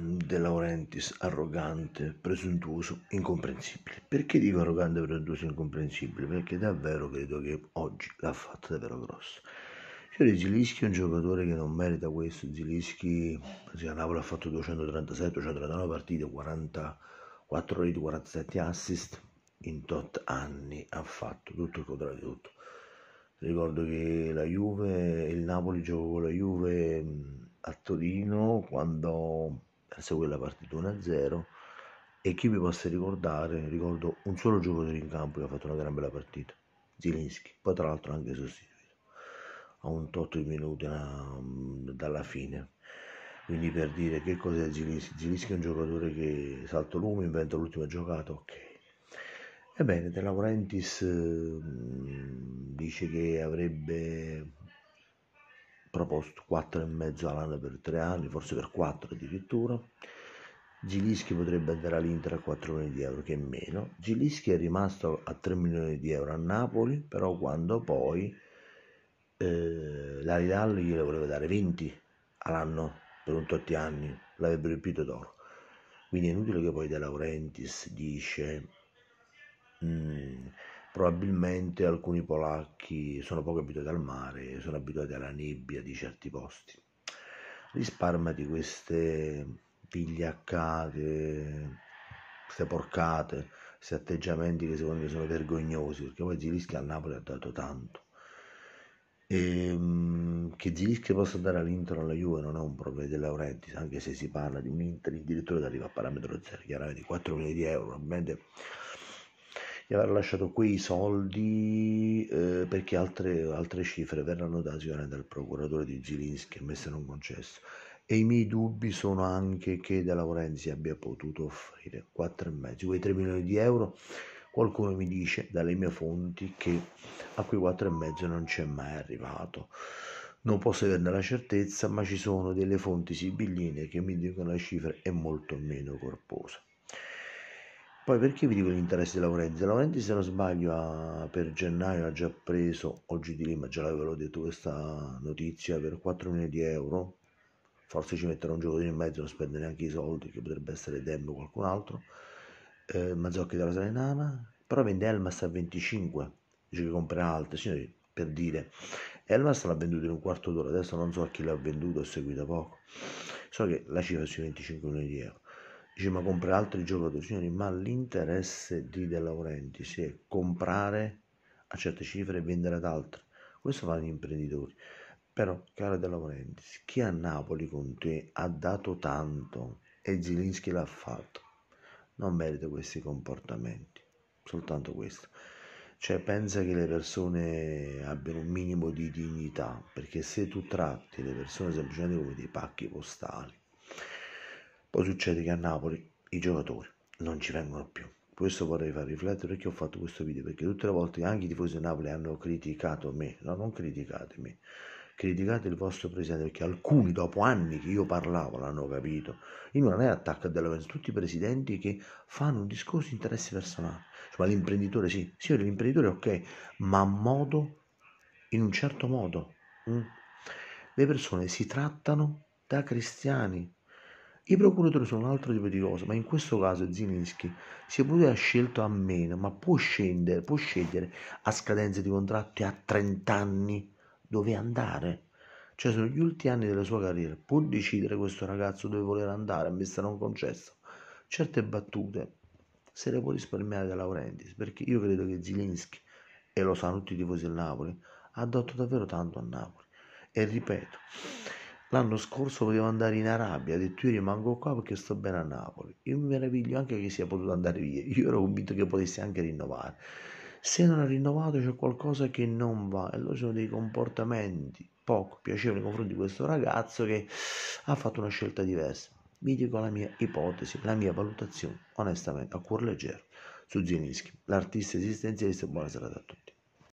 De Laurentiis arrogante, presuntuoso, incomprensibile. Perché dico arrogante, presuntuoso, incomprensibile? Perché davvero credo che oggi l'ha fatto davvero grossa. Cioè, Zilischi è un giocatore che non merita questo. Zilischi, a Napoli ha fatto 237-239 partite, 44 reti, 47 assist. In tot anni ha fatto tutto il contrario di tutto. Ricordo che la Juve, il Napoli giocò con la Juve a Torino quando segue la partita 1-0 e chi mi possa ricordare, ricordo un solo giocatore in campo che ha fatto una gran bella partita, Zilinski, poi tra l'altro anche sostituito a un tot di minuti mm, dalla fine. Quindi per dire che cos'è Zilinski, Zilinski è un giocatore che salto l'uomo, inventa l'ultima giocata, ok. Ebbene, De Laurentiis mm, dice che avrebbe proposto mezzo all'anno per 3 anni, forse per 4 addirittura. Gilischi potrebbe andare all'Inter a 4 milioni di euro, che è meno. Gilischi è rimasto a 3 milioni di euro a Napoli, però quando poi eh, la Ridal glielo voleva dare 20 all'anno per un tot anni, l'avrebbe riempito d'oro. Quindi è inutile che poi De Laurentiis dice... Mm, probabilmente alcuni polacchi sono poco abituati al mare, sono abituati alla nebbia di certi posti. Risparmati queste vigliaccate, queste porcate, questi atteggiamenti che secondo me sono vergognosi, perché poi Zilischi a Napoli ha dato tanto. E, ehm, che Zilischi possa andare all'Inter o alla Juve non è un problema di Laurenti, anche se si parla di un Inter addirittura che arriva a parametro zero, chiaramente 4 milioni di euro, ovviamente di aver lasciato quei soldi eh, perché altre, altre, cifre verranno date sicuramente dal procuratore di Zilinski a me se non concesso e i miei dubbi sono anche che Della Laurenti abbia potuto offrire e 4,5 quei 3 milioni di euro qualcuno mi dice dalle mie fonti che a quei e mezzo non c'è mai arrivato non posso averne la certezza, ma ci sono delle fonti sibilline che mi dicono la cifra è molto meno corposa. Poi perché vi dico l'interesse di Laurenti? Laurenti se non sbaglio ha, per gennaio ha già preso, oggi di lì, ma già l'avevo detto questa notizia, per 4 milioni di euro, forse ci metterà un gioco in mezzo, non spende neanche i soldi, che potrebbe essere Dembo o qualcun altro, eh, Mazzocchi della Salenana, però vende Elmas a 25, dice che comprerà altre, signori, per dire, Elmas l'ha venduto in un quarto d'ora, adesso non so a chi l'ha venduto, ho seguito poco, so che la cifra è sui 25 milioni di euro Dice, ma comprare altri giocatori, signori, ma l'interesse di De Laurenti si è comprare a certe cifre e vendere ad altre. Questo fanno gli imprenditori. Però, caro De Laurenti, chi a Napoli con te ha dato tanto e Zilinski l'ha fatto, non merita questi comportamenti, soltanto questo. Cioè, pensa che le persone abbiano un minimo di dignità, perché se tu tratti le persone semplicemente come dei pacchi postali, poi succede che a Napoli i giocatori non ci vengono più. Questo vorrei far riflettere perché ho fatto questo video, perché tutte le volte anche i tifosi di Napoli hanno criticato me, no non criticatemi, criticate il vostro presidente perché alcuni dopo anni che io parlavo l'hanno capito io non è attacco a Della Venezia tutti i presidenti che fanno un discorso di interessi personali cioè, ma l'imprenditore sì sì l'imprenditore ok ma a modo in un certo modo mm. le persone si trattano da cristiani i procuratori sono un altro tipo di cosa, ma in questo caso Zinischi si è pure scelto a meno, ma può, scendere, può scegliere a scadenze di contratto e a 30 anni dove andare. Cioè sono gli ultimi anni della sua carriera, può decidere questo ragazzo dove voler andare, a me sarà un concesso. Certe battute se le può risparmiare da Laurentiis, perché io credo che Zilinski, e lo sanno tutti i tifosi del Napoli, ha dato davvero tanto a Napoli. E ripeto, L'anno scorso volevo andare in Arabia, ho detto io rimango qua perché sto bene a Napoli. Io mi meraviglio anche che sia potuto andare via, io ero convinto che potessi anche rinnovare. Se non ha rinnovato c'è qualcosa che non va e allora sono dei comportamenti poco piacevoli nei confronti di questo ragazzo che ha fatto una scelta diversa. Vi dico la mia ipotesi, la mia valutazione, onestamente, a cuor leggero, su Zielinski, l'artista esistenzialista. Buona serata a tutti.